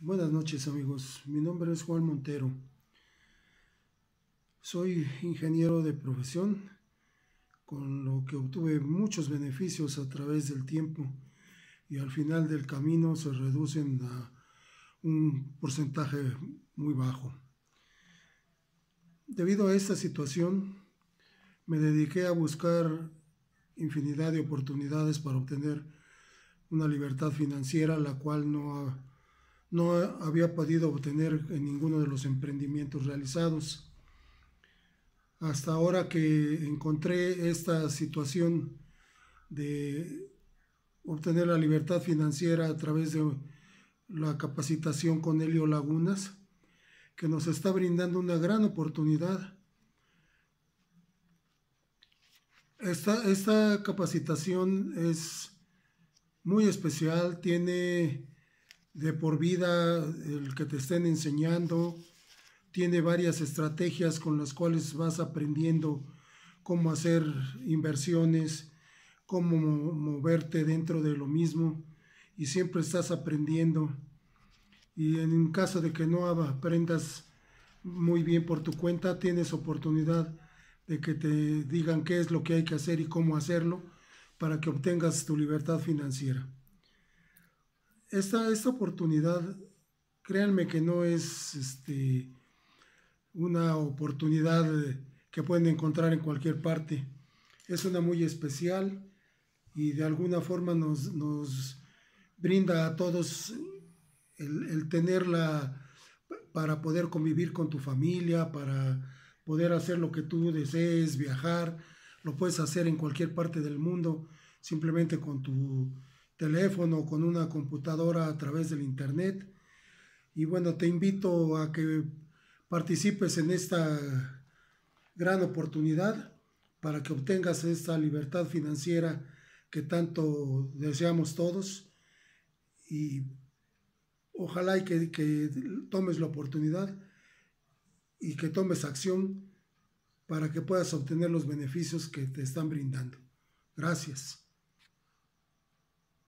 Buenas noches amigos, mi nombre es Juan Montero. Soy ingeniero de profesión, con lo que obtuve muchos beneficios a través del tiempo y al final del camino se reducen a un porcentaje muy bajo. Debido a esta situación, me dediqué a buscar infinidad de oportunidades para obtener una libertad financiera, la cual no ha no había podido obtener en ninguno de los emprendimientos realizados. Hasta ahora que encontré esta situación de obtener la libertad financiera a través de la capacitación con Helio Lagunas, que nos está brindando una gran oportunidad. Esta, esta capacitación es muy especial, tiene de por vida, el que te estén enseñando, tiene varias estrategias con las cuales vas aprendiendo cómo hacer inversiones, cómo moverte dentro de lo mismo y siempre estás aprendiendo. Y en caso de que no aprendas muy bien por tu cuenta, tienes oportunidad de que te digan qué es lo que hay que hacer y cómo hacerlo para que obtengas tu libertad financiera esta, oportunidad, créanme que no es este, una oportunidad que pueden encontrar en cualquier parte. Es una muy especial y de alguna forma nos, brinda a todos el, el, tenerla para poder convivir con tu familia, para poder hacer lo que tú desees, viajar, lo puedes hacer en cualquier parte del mundo, simplemente con tu teléfono, con una computadora a través del Internet. Y bueno, te invito a que participes en esta gran oportunidad para que obtengas esta libertad financiera que tanto deseamos todos y ojalá y que, que, tomes la oportunidad y que tomes acción para que puedas obtener los beneficios que te están brindando. Gracias.